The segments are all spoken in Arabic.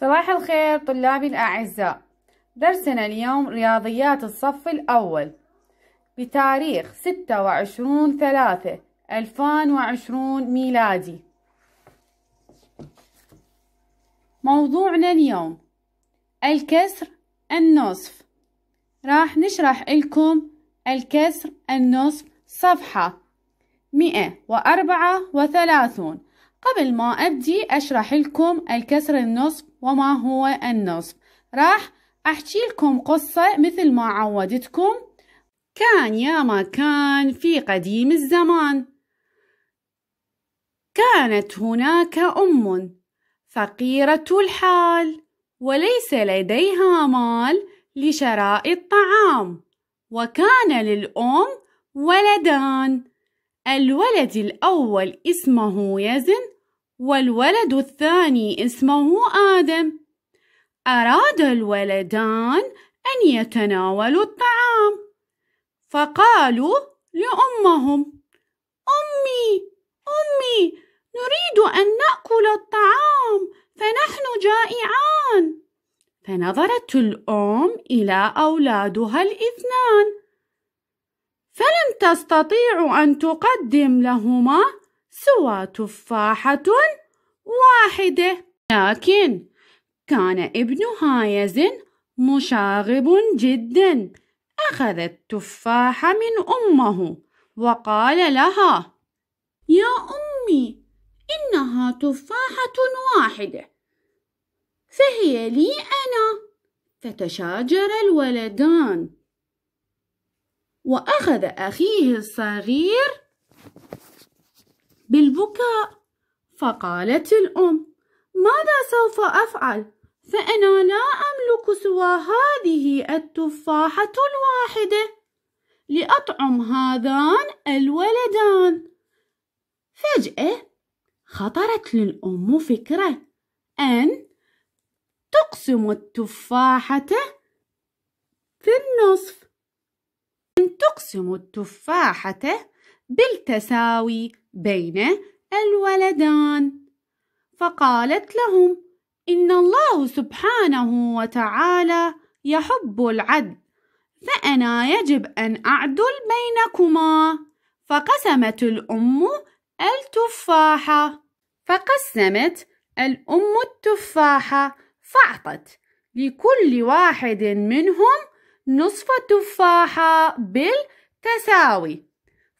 صباح الخير طلابي الأعزاء درسنا اليوم رياضيات الصف الأول بتاريخ ستة وعشرون ثلاثة ألفان وعشرون ميلادي موضوعنا اليوم الكسر النصف راح نشرح لكم الكسر النصف صفحة مئة وأربعة وثلاثون قبل ما أبدي أشرح لكم الكسر النصف وما هو النصف راح أحكي لكم قصة مثل ما عودتكم كان يا ما كان في قديم الزمان كانت هناك أم فقيرة الحال وليس لديها مال لشراء الطعام وكان للأم ولدان الولد الأول اسمه يزن والولد الثاني اسمه آدم أراد الولدان أن يتناولوا الطعام فقالوا لأمهم أمي أمي نريد أن نأكل الطعام فنحن جائعان فنظرت الأم إلى أولادها الاثنان فلم تستطيع أن تقدم لهما سوى تفاحة واحدة لكن كان ابنها يزن مشاغب جدا أخذ التفاح من أمه وقال لها يا أمي إنها تفاحة واحدة فهي لي أنا فتشاجر الولدان وأخذ أخيه الصغير بالبكاء فقالت الأم ماذا سوف أفعل؟ فأنا لا أملك سوى هذه التفاحة الواحدة لأطعم هذان الولدان فجأة خطرت للأم فكرة أن تقسم التفاحة في النصف أن تقسم التفاحة بالتساوي بين الولدان فقالت لهم ان الله سبحانه وتعالى يحب العدل فانا يجب ان اعدل بينكما فقسمت الام التفاحه فقسمت الام التفاحه فاعطت لكل واحد منهم نصف تفاحه بالتساوي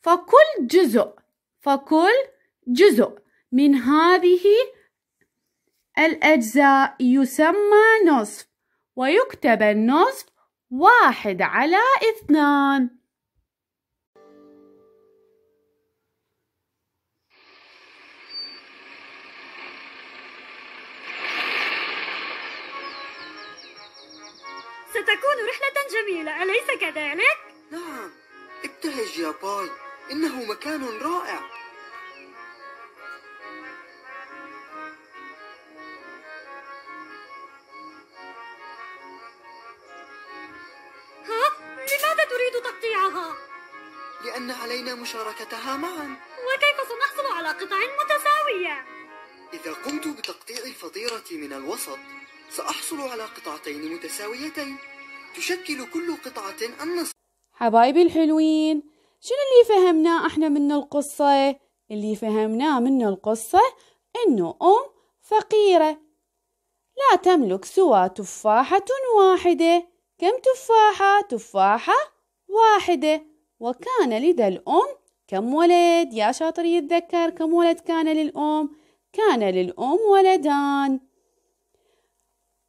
فكل جزء فكل جزء من هذه الأجزاء يسمى نصف ويكتب النصف واحد على اثنان ستكون رحلة جميلة أليس كذلك؟ نعم ابتهج يا باي إنه مكان رائع مشاركتها معا وكيف سنحصل على قطع متساوية؟ إذا قمت بتقطيع الفطيرة من الوسط سأحصل على قطعتين متساويتين تشكل كل قطعة النصف حبايبي الحلوين شنو اللي فهمناه احنا من القصة؟ اللي فهمناه من القصة انه ام فقيرة لا تملك سوى تفاحة واحدة كم تفاحة؟ تفاحة واحدة وكان لدى الأم كم ولد يا شاطر يتذكر كم ولد كان للأم كان للأم ولدان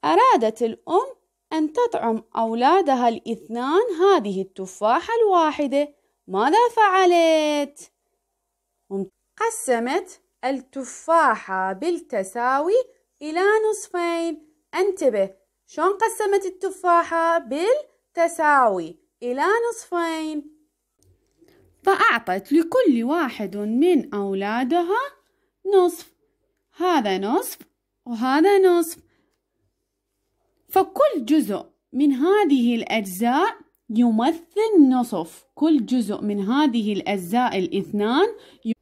أرادت الأم أن تطعم أولادها الاثنان هذه التفاحة الواحدة ماذا فعلت؟ قسمت التفاحة بالتساوي إلى نصفين انتبه شلون قسمت التفاحة بالتساوي إلى نصفين فأعطت لكل واحد من أولادها نصف هذا نصف وهذا نصف فكل جزء من هذه الأجزاء يمثل نصف كل جزء من هذه الأجزاء الاثنان ي...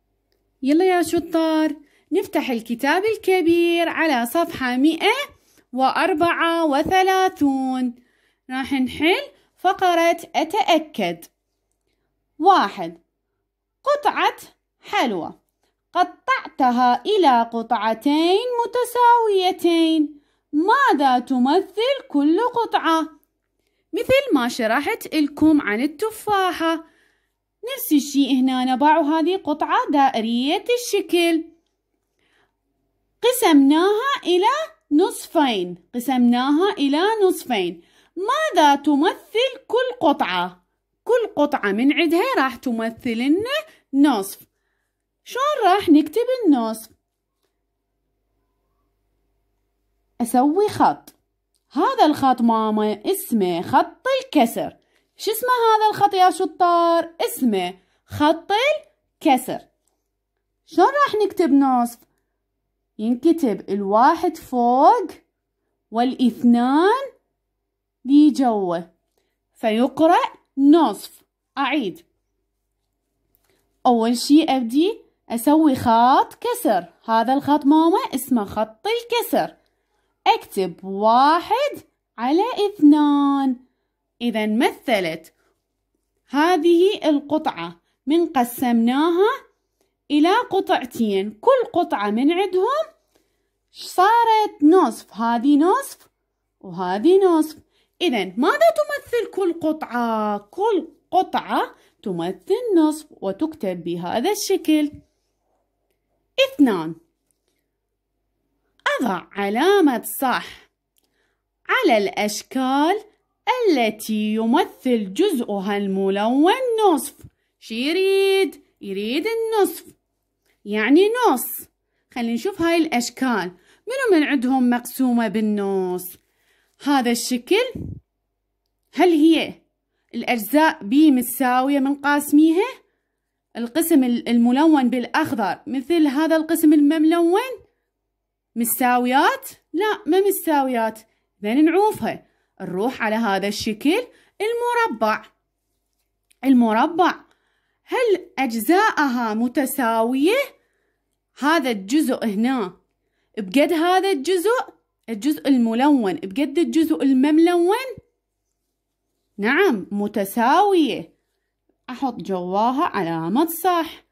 يلا يا شطار نفتح الكتاب الكبير على صفحة مئة وأربعة وثلاثون راح نحل فقرة أتأكد واحد قطعة حلوى قطعتها إلى قطعتين متساويتين ماذا تمثل كل قطعة؟ مثل ما شرحت لكم عن التفاحة نفس الشيء هنا نضع هذه قطعة دائرية الشكل قسمناها إلى نصفين قسمناها إلى نصفين ماذا تمثل كل قطعة؟ كل قطعة من عدها راح تمثل لنا نصف شلون راح نكتب النصف أسوي خط هذا الخط ماما اسمه خط الكسر شو اسمه هذا الخط يا شطار اسمه خط الكسر شلون راح نكتب نصف ينكتب الواحد فوق والاثنان لجوه فيقرأ نصف أعيد أول شي أبدي أسوي خط كسر هذا الخط ماما اسمه خط الكسر أكتب واحد على اثنان إذا مثلت هذه القطعة من قسمناها إلى قطعتين كل قطعة من عندهم صارت نصف هذه نصف وهذه نصف إذا ماذا تمثل كل قطعة؟ كل قطعة تمثل نصف وتكتب بهذا الشكل اثنان أضع علامة صح على الأشكال التي يمثل جزءها الملون نصف شيريد يريد النصف يعني نص خلينا نشوف هاي الأشكال منو من عندهم مقسومة بالنص هذا الشكل هل هي الأجزاء بي متساوية من قاسميها؟ القسم الملون بالأخضر مثل هذا القسم الملون متساويات؟ لا ما متساويات إذا نعوفها نروح على هذا الشكل المربع المربع هل أجزاءها متساوية؟ هذا الجزء هنا بقد هذا الجزء الجزء الملون بجد الجزء المملون نعم متساوية أحط جواها علامة صح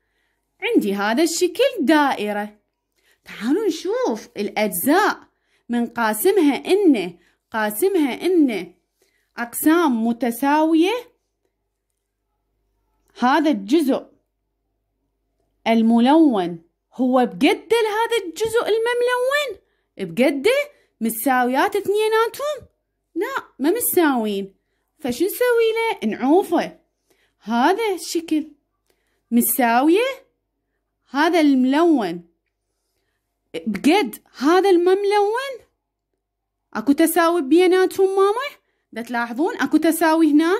عندي هذا الشكل دائرة تعالوا نشوف الأجزاء من قاسمها إنه قاسمها إنه أقسام متساوية هذا الجزء الملون هو بجد هذا الجزء المملون بجد متساويات اثنيناتهم لا ما متساويين فشو نسوي له نعوفه هذا الشكل متساوية هذا الملون بجد هذا الما ملون اكو تساوي بيناتهم ماما دا تلاحظون اكو تساوي هنا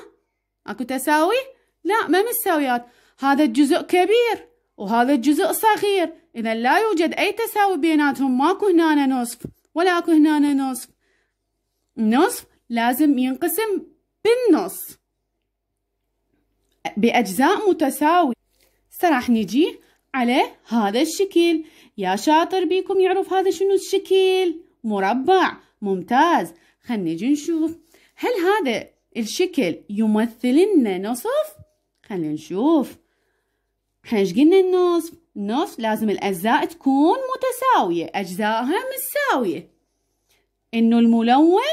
اكو تساوي لا ما متساويات هذا الجزء كبير وهذا الجزء صغير اذا لا يوجد اي تساوي بيناتهم ماكو هنا نصف ولا اكو هنا نصف النصف لازم ينقسم بالنص بأجزاء متساوية سراح نجي على هذا الشكل يا شاطر بيكم يعرف هذا شنو الشكل مربع ممتاز خلينا نجي نشوف هل هذا الشكل يمثل لنا نصف خلينا نشوف احنا ايش قلنا النصف نص لازم الأجزاء تكون متساوية أجزائها متساوية إنه الملون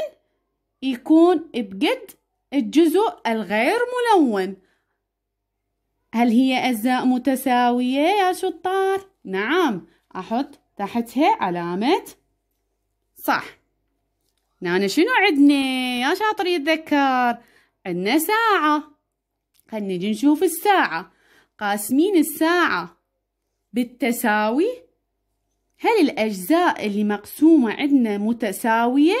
يكون بقد الجزء الغير ملون هل هي أجزاء متساوية يا شطار؟ نعم أحط تحتها علامة صح نانا شنو عندنا يا شاطر يتذكر عندنا ساعة خلينا نجي نشوف الساعة قاسمين الساعة بالتساوي هل الأجزاء اللي مقسومة عندنا متساوية؟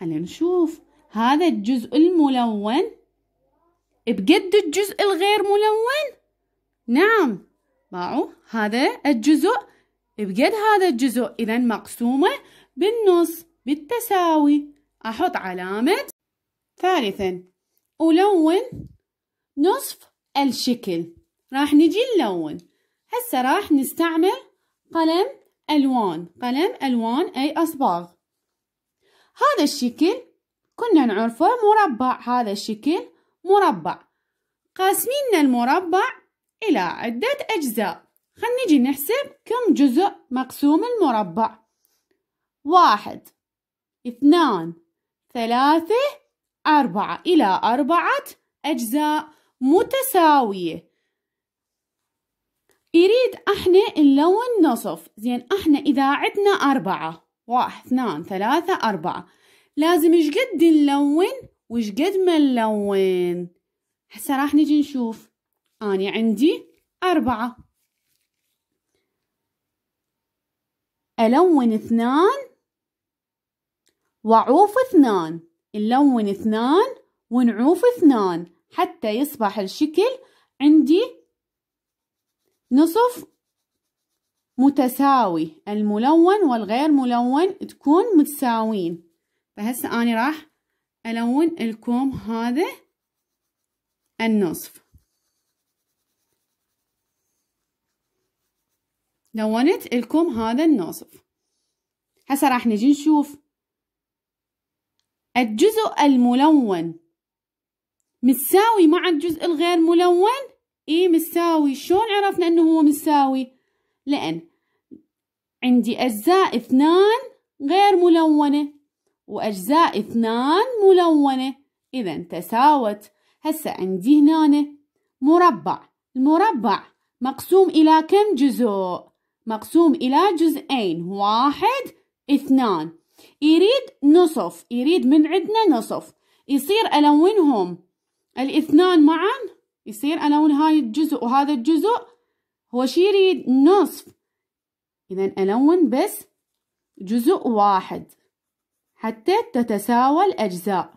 خلينا نشوف هذا الجزء الملون بقد الجزء الغير ملون نعم باعوا هذا الجزء بقد هذا الجزء إذا مقسومة بالنص بالتساوي أحط علامة ثالثا ألون نصف الشكل راح نجي نلون هسه راح نستعمل قلم ألوان قلم ألوان أي أصباغ هذا الشكل كنا نعرفه مربع هذا الشكل مربع قاسمين المربع إلى عدة أجزاء خلينا نجي نحسب كم جزء مقسوم المربع واحد اثنان ثلاثة أربعة إلى أربعة أجزاء متساوية يريد احنا نلون نصف زين احنا اذا عدنا أربعة واحد اثنان ثلاثة أربعة لازم شقد نلون وشقد ما نلون هسا راح نجي نشوف أنا عندي أربعة ألون اثنان وأعوف اثنان نلون اثنان ونعوف اثنان حتى يصبح الشكل عندي نصف متساوي الملون والغير ملون تكون متساويين فهسه أنا راح ألون الكوم هذا النصف لونت الكم هذا النصف هسه راح نجي نشوف الجزء الملون متساوي مع الجزء الغير ملون إي مساوي شلون عرفنا أنه هو مساوي لأن عندي أجزاء اثنان غير ملونة وأجزاء اثنان ملونة إذا تساوت هسه عندي هنا مربع المربع مقسوم إلى كم جزء؟ مقسوم إلى جزئين واحد اثنان يريد نصف يريد من عندنا نصف يصير ألونهم الاثنان معاً يصير ألون هاي الجزء وهذا الجزء هو شي يريد نصف إذا ألون بس جزء واحد حتى تتساوى الأجزاء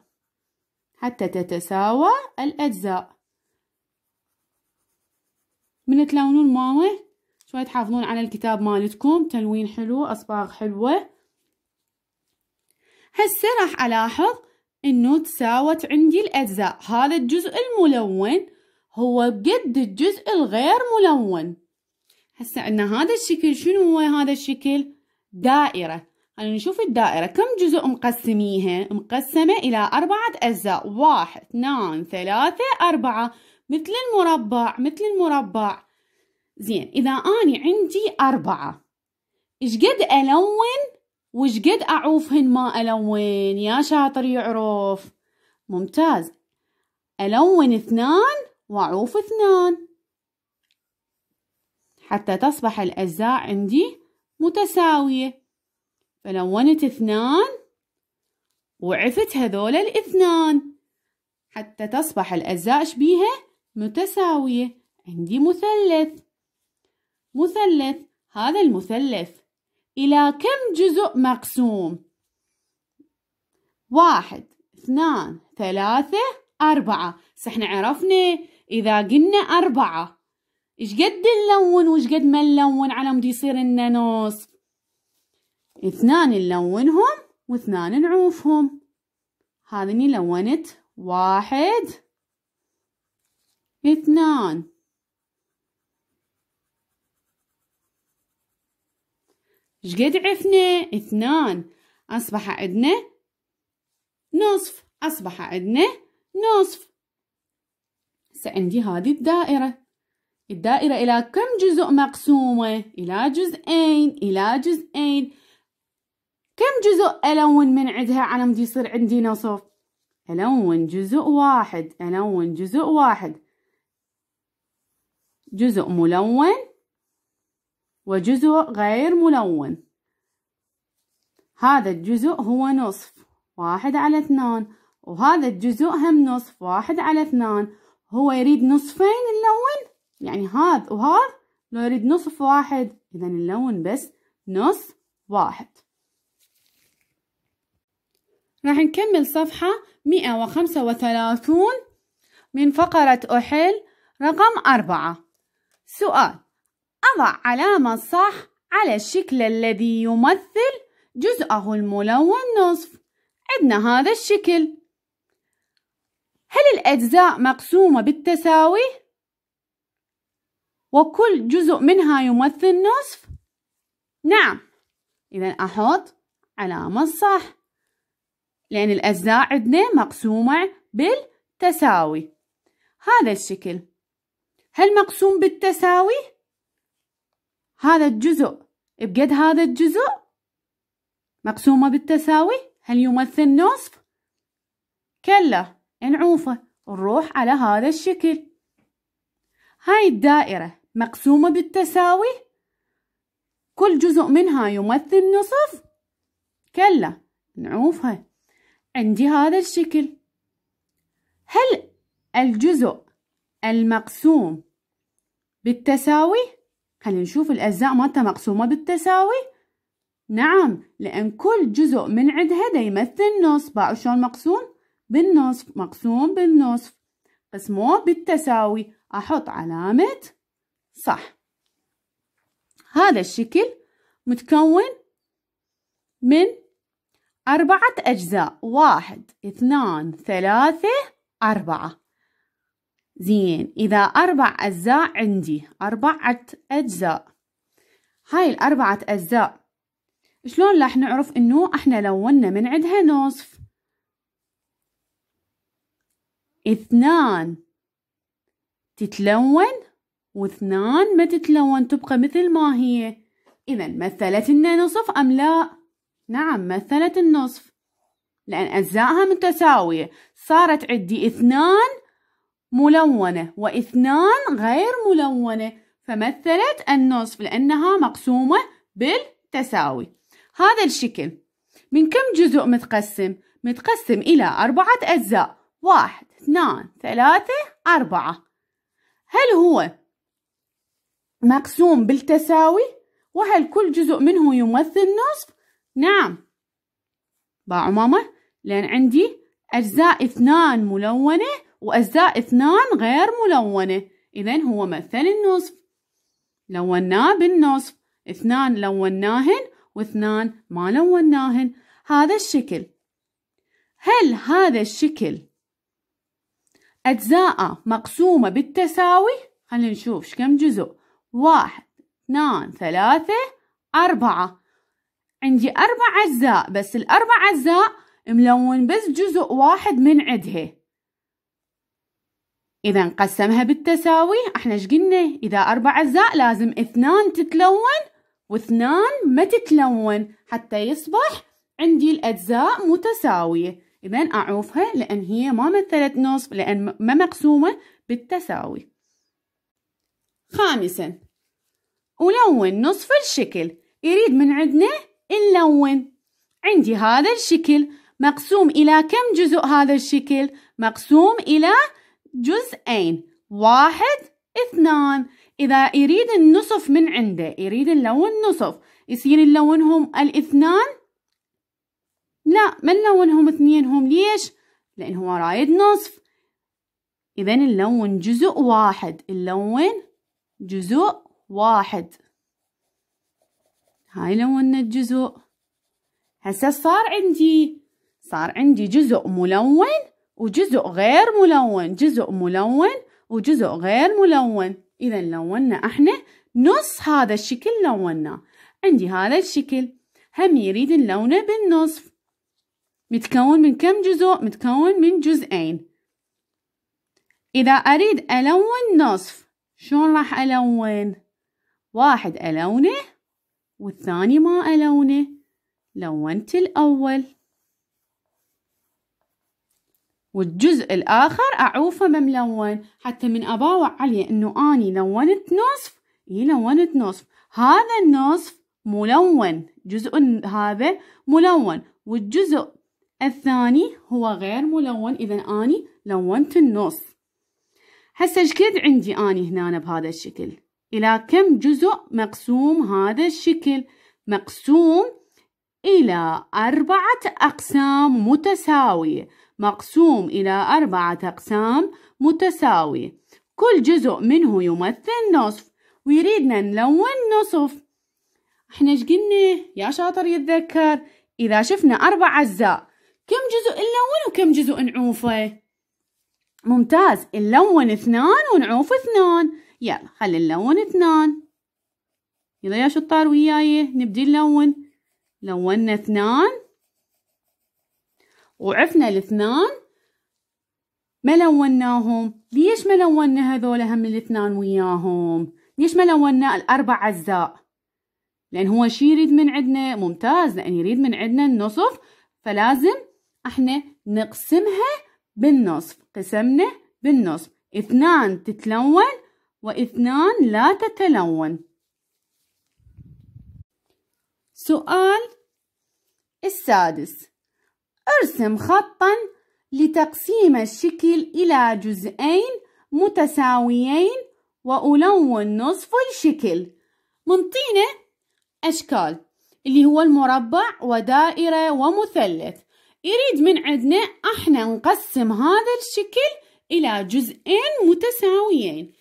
حتى تتساوى الأجزاء من تلونون ماما شوية تحافظون على الكتاب مالتكم تلوين حلو أصباغ حلوة هسه راح ألاحظ إنه تساوت عندي الأجزاء هذا الجزء الملون هو بجد الجزء الغير ملون هسه عندنا هذا الشكل شنو هو هذا الشكل دائرة خلينا نشوف الدائرة كم جزء مقسميها مقسمة إلى أربعة أجزاء واحد اثنان ثلاثة أربعة مثل المربع مثل المربع زين إذا أنا عندي أربعة إيش قد ألون وإيش قد أعوفهن ما ألون يا شاطر يعرف ممتاز ألون اثنان وأعوف اثنان حتى تصبح الأجزاء عندي متساوية فلونت اثنان وعفت هذول الاثنان حتى تصبح الأجزاء شبيهة متساوية عندي مثلث مثلث هذا المثلث إلى كم جزء مقسوم؟ واحد اثنان ثلاثة أربعة سحنا عرفنا إذا قلنا أربعة إيش قد نلون وإيش قد ما نلون على مود يصير لنا نصف اثنان نلونهم واثنان نعوفهم هذني لونت واحد اثنان قد عفنا اثنان أصبح عندنا نصف أصبح عندنا نصف عندي هذه الدائرة الدائرة إلى كم جزء مقسومة؟ إلى جزئين إلى جزئين كم جزء ألون من عندها على مدي يصير عندي نصف؟ ألون جزء واحد ألون جزء واحد جزء ملون وجزء غير ملون هذا الجزء هو نصف واحد على اثنان وهذا الجزء هم نصف واحد على اثنان هو يريد نصفين نلون يعني هذا وهذا لو يريد نصف واحد إذا نلون بس نصف واحد راح نكمل صفحة 135 من فقرة أحل رقم أربعة سؤال أضع علامة صح على الشكل الذي يمثل جزءه الملون نصف عندنا هذا الشكل هل الأجزاء مقسومة بالتساوي؟ وكل جزء منها يمثل نصف؟ نعم إذا أحط علامة صح لأن الأجزاء عندنا مقسومة بالتساوي هذا الشكل هل مقسوم بالتساوي؟ هذا الجزء بقد هذا الجزء مقسومة بالتساوي هل يمثل نصف؟ كلا نعوفه نروح على هذا الشكل هاي الدائرة مقسومة بالتساوي كل جزء منها يمثل نصف كلا نعوفها عندي هذا الشكل هل الجزء المقسوم بالتساوي خلينا نشوف الأجزاء مالته مقسومة بالتساوي نعم لأن كل جزء من عندها يمثل نص باعوا شلون مقسوم بالنصف مقسوم بالنصف قسموه بالتساوي أحط علامة صح هذا الشكل متكون من أربعة أجزاء واحد اثنان ثلاثة أربعة زين إذا أربع أجزاء عندي أربعة أجزاء هاي الأربعة أجزاء شلون راح نعرف إنه إحنا لونا من عندها نصف اثنان تتلون واثنان ما تتلون تبقى مثل ما هي إذا مثلت النصف أم لا؟ نعم مثلت النصف لأن أجزائها متساوية صارت عندي اثنان ملونة واثنان غير ملونة فمثلت النصف لأنها مقسومة بالتساوي هذا الشكل من كم جزء متقسم؟ متقسم إلى أربعة أجزاء واحد اثنان ثلاثة أربعة هل هو مقسوم بالتساوي؟ وهل كل جزء منه يمثل نصف؟ نعم باعوا ماما لأن عندي أجزاء اثنان ملونة وأجزاء اثنان غير ملونة إذا هو مثل النصف لوناه بالنصف اثنان لوناهن واثنان ما لوناهن هذا الشكل هل هذا الشكل أجزاء مقسومة بالتساوي خلينا نشوف كم جزء واحد اثنان ثلاثة أربعة عندي أربع أجزاء بس الأربع أجزاء ملون بس جزء واحد من عدها إذا نقسمها بالتساوي احنا ايش قلنا إذا أربع أجزاء لازم اثنان تتلون واثنان ما تتلون حتى يصبح عندي الأجزاء متساوية إذا أعوفها لأن هي ما مثلت نصف لأن ما مقسومة بالتساوي خامسا ألون نصف الشكل يريد من عندنا نلون عندي هذا الشكل مقسوم إلى كم جزء هذا الشكل؟ مقسوم إلى جزئين واحد اثنان إذا يريد النصف من عنده يريد نلون نصف يصير نلونهم الاثنان لا ما نلونهم اثنين هم ليش لأن هو رايد نصف إذا نلون جزء واحد نلون جزء واحد هاي لوننا الجزء هسه صار عندي صار عندي جزء ملون وجزء غير ملون جزء ملون وجزء غير ملون إذا لوننا احنا نص هذا الشكل لوننا عندي هذا الشكل هم يريد نلونه بالنصف متكون من كم جزء؟ متكون من جزئين إذا أريد ألون نصف شلون راح ألون؟ واحد ألونه والثاني ما ألونه لونت الأول والجزء الآخر أعوفه مملون حتى من أباوع عليه أنه أني لونت نصف إي لونت نصف هذا النصف ملون جزء هذا ملون والجزء الثاني هو غير ملون إذا أني لونت النص هسه ايش قد عندي أني هنا بهذا الشكل إلى كم جزء مقسوم هذا الشكل مقسوم إلى أربعة أقسام متساوية مقسوم إلى أربعة أقسام متساوية كل جزء منه يمثل نصف ويريدنا نلون نصف احنا ايش قلنا يا شاطر يتذكر إذا شفنا أربع أجزاء كم جزء نلون وكم جزء نعوفه ممتاز نلون اثنان ونعوف اثنان يلا خلي نلون اثنان يلا يا شطار وياي نبدي نلون لونا اثنان وعفنا الاثنان ما لوناهم ليش ما لونا هذول هم الاثنان وياهم ليش ما لونا الاربع اجزاء لان هو شي يريد من عندنا ممتاز لان يريد من عندنا النصف فلازم احنا نقسمها بالنصف قسمنا بالنصف اثنان تتلون واثنان لا تتلون سؤال السادس ارسم خطا لتقسيم الشكل إلى جزئين متساويين وألون نصف الشكل منطينا أشكال اللي هو المربع ودائرة ومثلث يريد من عندنا احنا نقسم هذا الشكل إلى جزئين متساويين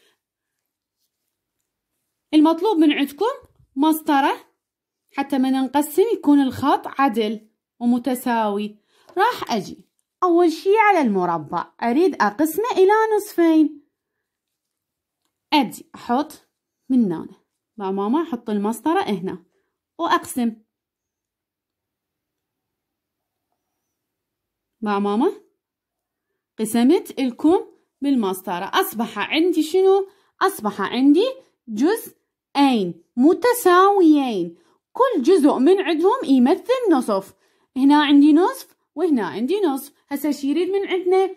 المطلوب من عندكم مسطرة حتى من نقسم يكون الخط عدل ومتساوي راح أجي أول شي على المربع أريد أقسمه إلى نصفين أدي أحط من هنا ماما أحط المسطرة هنا وأقسم مع ماما قسمت الكم بالمسطرة أصبح عندي شنو؟ أصبح عندي جزئين متساويين كل جزء من عندهم يمثل نصف هنا عندي نصف وهنا عندي نصف هسا شيريد يريد من عندنا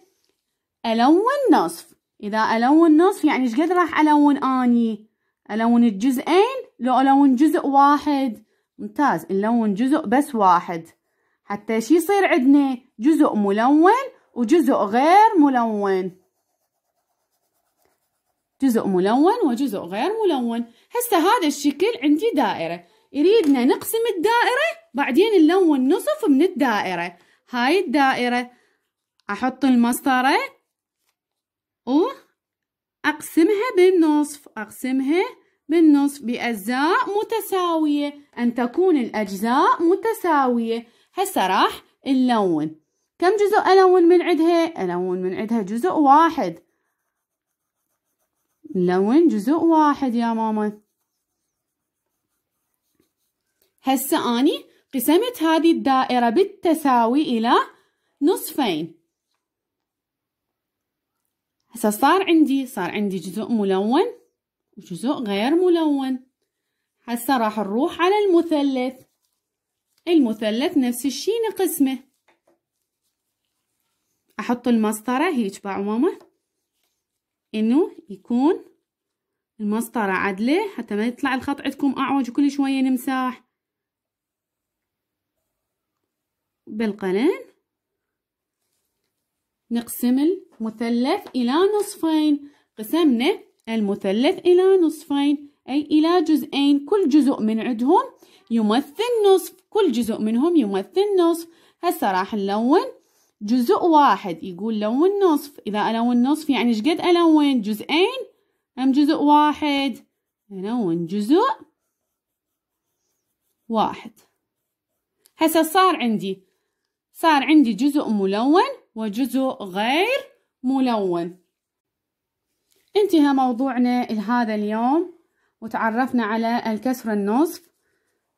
ألون نصف إذا ألون نصف يعني إيش قد راح ألون أني ألون الجزئين لو ألون جزء واحد ممتاز نلون جزء بس واحد حتى شو يصير عندنا جزء ملون وجزء غير ملون جزء ملون وجزء غير ملون هسه هذا الشكل عندي دائرة يريدنا نقسم الدائرة بعدين نلون نصف من الدائرة هاي الدائرة أحط المسطرة وأقسمها بالنصف أقسمها بالنصف بأجزاء متساوية أن تكون الأجزاء متساوية هسه راح نلون كم جزء ألون من عندها؟ ألون من عندها جزء واحد نلون جزء واحد يا ماما هسه أني قسمت هذه الدائرة بالتساوي إلى نصفين هسه صار عندي صار عندي جزء ملون وجزء غير ملون هسه راح نروح على المثلث المثلث نفس الشي نقسمه أحط المسطرة هيج بعوامة إنه يكون المسطرة عدلة حتى ما يطلع الخط عندكم أعوج وكل شوية نمساح بالقلم نقسم المثلث إلى نصفين قسمنا المثلث إلى نصفين أي إلى جزئين كل جزء من عندهم يمثل نصف كل جزء منهم يمثل نصف هسه راح نلون جزء واحد يقول لون نصف إذا ألون نصف يعني إيش قد ألون جزئين أم جزء واحد ألون جزء واحد هسه صار عندي صار عندي جزء ملون وجزء غير ملون انتهى موضوعنا لهذا اليوم وتعرفنا على الكسر النصف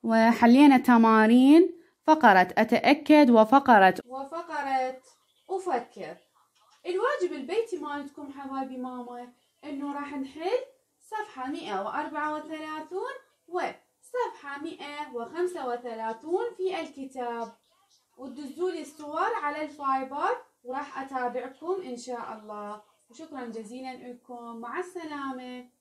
وحلينا تمارين فقرة أتأكد وفقرة وفقرة أفكر الواجب البيتي مالتكم حبايبي ماما إنه راح نحل صفحة 134 وصفحة 135 في الكتاب وتدزولي الصور على الفايبر وراح أتابعكم إن شاء الله وشكرا جزيلا لكم مع السلامة